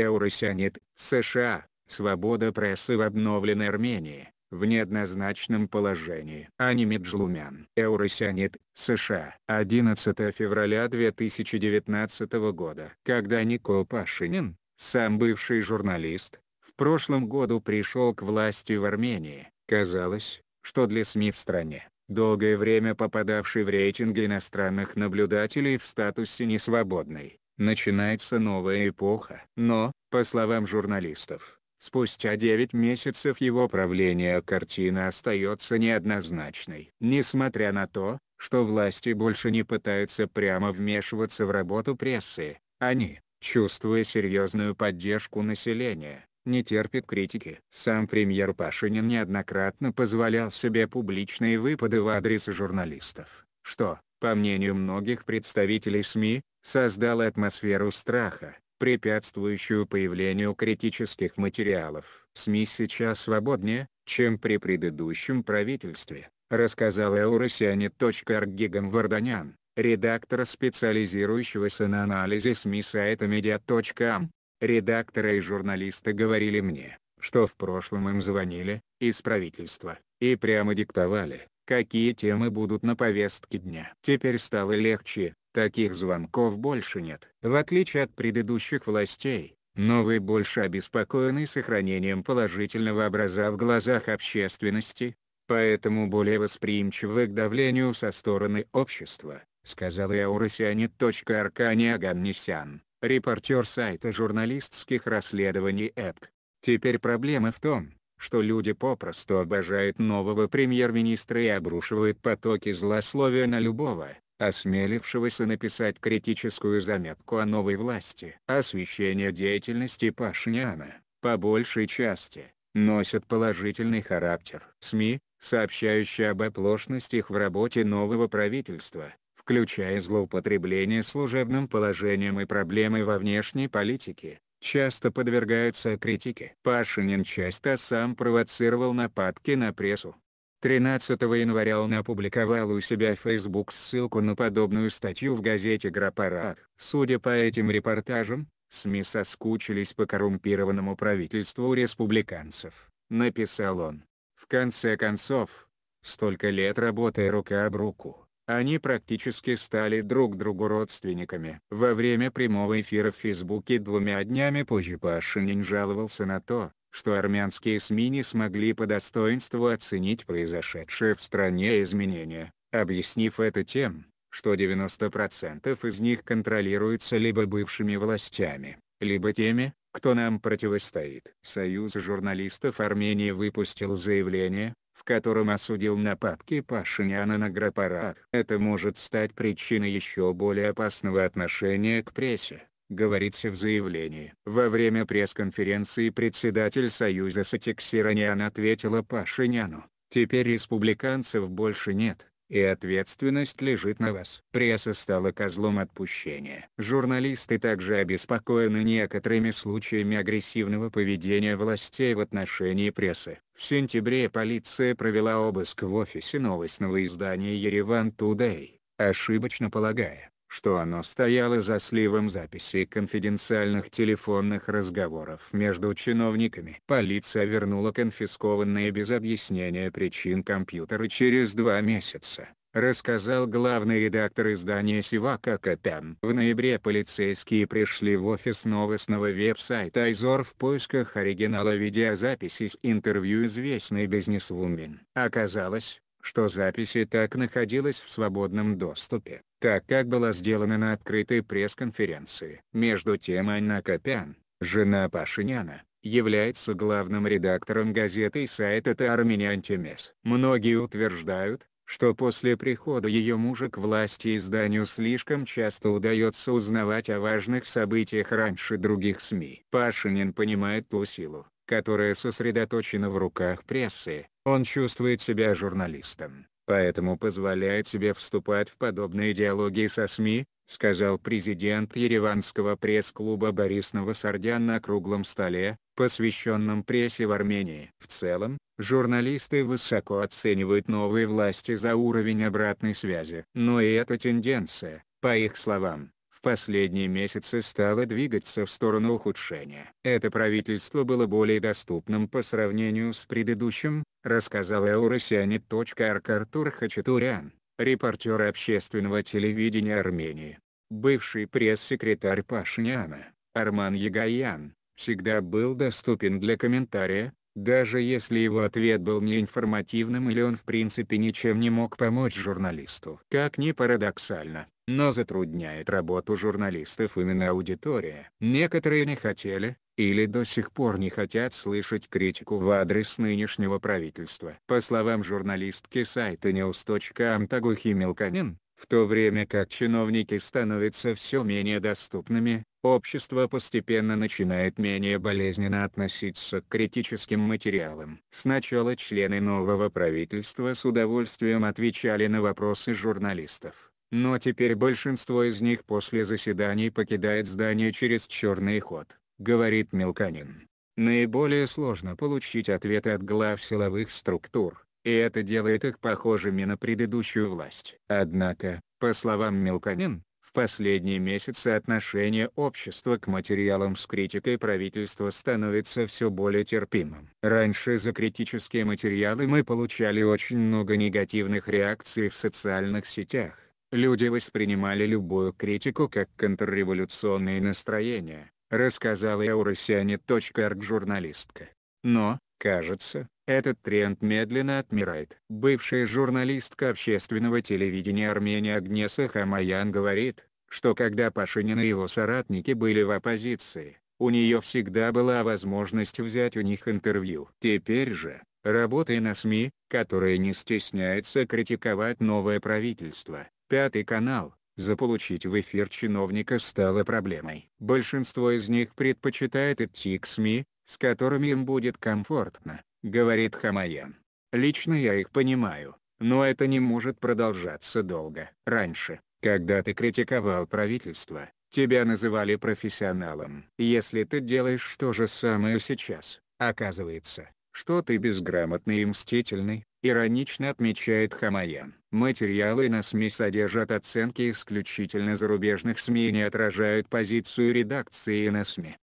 Eurosyanit, США, свобода прессы в обновленной Армении, в неоднозначном положении. Анимид Жлумян. Eurosyanit, США. 11 февраля 2019 года. Когда Никол Пашинин, сам бывший журналист, в прошлом году пришел к власти в Армении, казалось, что для СМИ в стране, долгое время попадавший в рейтинг иностранных наблюдателей в статусе несвободной, начинается новая эпоха. Но, по словам журналистов, спустя 9 месяцев его правления картина остается неоднозначной. Несмотря на то, что власти больше не пытаются прямо вмешиваться в работу прессы, они, чувствуя серьезную поддержку населения, не терпит критики. Сам премьер Пашинин неоднократно позволял себе публичные выпады в адрес журналистов, что, по мнению многих представителей СМИ, создало атмосферу страха, препятствующую появлению критических материалов. СМИ сейчас свободнее, чем при предыдущем правительстве, рассказал eurasianet.org Гиган Варданян, редактор специализирующегося на анализе СМИ сайта media.am. Редакторы и журналисты говорили мне, что в прошлом им звонили, из правительства, и прямо диктовали, какие темы будут на повестке дня. Теперь стало легче, Таких звонков больше нет. В отличие от предыдущих властей, новые больше обеспокоены сохранением положительного образа в глазах общественности, поэтому более восприимчивы к давлению со стороны общества, сказал Яурасианит.Аркани Аганнисян, репортер сайта журналистских расследований ЭПК. Теперь проблема в том, что люди попросту обожают нового премьер-министра и обрушивают потоки злословия на любого, осмелившегося написать критическую заметку о новой власти. Освещение деятельности Пашиняна, по большей части, носит положительный характер. СМИ, сообщающие об оплошностях в работе нового правительства, включая злоупотребление служебным положением и проблемы во внешней политике, часто подвергаются критике. Пашинин часто сам провоцировал нападки на прессу. 13 января он опубликовал у себя в Facebook ссылку на подобную статью в газете «Грапарар». Судя по этим репортажам, СМИ соскучились по коррумпированному правительству республиканцев, написал он. В конце концов, столько лет работая рука об руку, они практически стали друг другу родственниками. Во время прямого эфира в Фейсбуке двумя днями позже Пашинин жаловался на то, что армянские СМИ не смогли по достоинству оценить произошедшее в стране изменения, объяснив это тем, что 90% из них контролируются либо бывшими властями, либо теми, кто нам противостоит. Союз журналистов Армении выпустил заявление, в котором осудил нападки Пашиняна на Грапарах. Это может стать причиной еще более опасного отношения к прессе говорится в заявлении. Во время пресс-конференции председатель Союза Сатиксиранян ответила Пашиняну, «Теперь республиканцев больше нет, и ответственность лежит на вас». Пресса стала козлом отпущения. Журналисты также обеспокоены некоторыми случаями агрессивного поведения властей в отношении прессы. В сентябре полиция провела обыск в офисе новостного издания «Ереван Тудей», ошибочно полагая, что оно стояло за сливом записей конфиденциальных телефонных разговоров между чиновниками. Полиция вернула конфискованные без объяснения причин компьютеры через два месяца рассказал главный редактор издания Сивака Копян. В ноябре полицейские пришли в офис новостного веб-сайта «Айзор» в поисках оригинала видеозаписи с интервью известной бизнесвумен. Оказалось, что запись и так находилась в свободном доступе, так как была сделана на открытой пресс-конференции. Между тем Анна Копян, жена Пашиняна, является главным редактором газеты и сайта «Таарменянтимес». Многие утверждают, что после прихода ее мужа к власти изданию слишком часто удается узнавать о важных событиях раньше других СМИ. Пашинин понимает ту силу, которая сосредоточена в руках прессы, он чувствует себя журналистом, поэтому позволяет себе вступать в подобные диалоги со СМИ, сказал президент Ереванского пресс-клуба Борис Новосардян на круглом столе, посвященном прессе в Армении. В целом, журналисты высоко оценивают новые власти за уровень обратной связи. Но и эта тенденция, по их словам, в последние месяцы стало двигаться в сторону ухудшения. Это правительство было более доступным по сравнению с предыдущим, рассказал eurosianit.org Артур Хачатурян, репортер общественного телевидения Армении. Бывший пресс-секретарь Пашиняна, Арман Ягаян, всегда был доступен для комментария, даже если его ответ был неинформативным или он в принципе ничем не мог помочь журналисту. Как ни парадоксально, но затрудняет работу журналистов именно аудитория. Некоторые не хотели, или до сих пор не хотят слышать критику в адрес нынешнего правительства. По словам журналистки сайта news.am Тагухи Мелканин, в то время как чиновники становятся все менее доступными, общество постепенно начинает менее болезненно относиться к критическим материалам. Сначала члены нового правительства с удовольствием отвечали на вопросы журналистов. Но теперь большинство из них после заседаний покидает здание через черный ход, говорит Мелканин. Наиболее сложно получить ответы от глав силовых структур, и это делает их похожими на предыдущую власть. Однако, по словам Мелконин, в последние месяцы отношение общества к материалам с критикой правительства становится все более терпимым. Раньше за критические материалы мы получали очень много негативных реакций в социальных сетях. Люди воспринимали любую критику как контрреволюционные настроения, рассказала eurasianet.org журналистка. Но, кажется, этот тренд медленно отмирает. Бывшая журналистка общественного телевидения Армения Агнеса Хамаян говорит, что когда Пашинин и его соратники были в оппозиции, у нее всегда была возможность взять у них интервью. Теперь же, работая на СМИ, которая не стесняется критиковать новое правительство, Пятый канал, заполучить в эфир чиновника стало проблемой. Большинство из них предпочитает идти к СМИ, с которыми им будет комфортно, говорит Хамаян. Лично я их понимаю, но это не может продолжаться долго. Раньше, когда ты критиковал правительство, тебя называли профессионалом. Если ты делаешь то же самое сейчас, оказывается, что ты безграмотный и мстительный, иронично отмечает Хамаян. Материалы на СМИ содержат оценки исключительно зарубежных СМИ и не отражают позицию редакции на СМИ.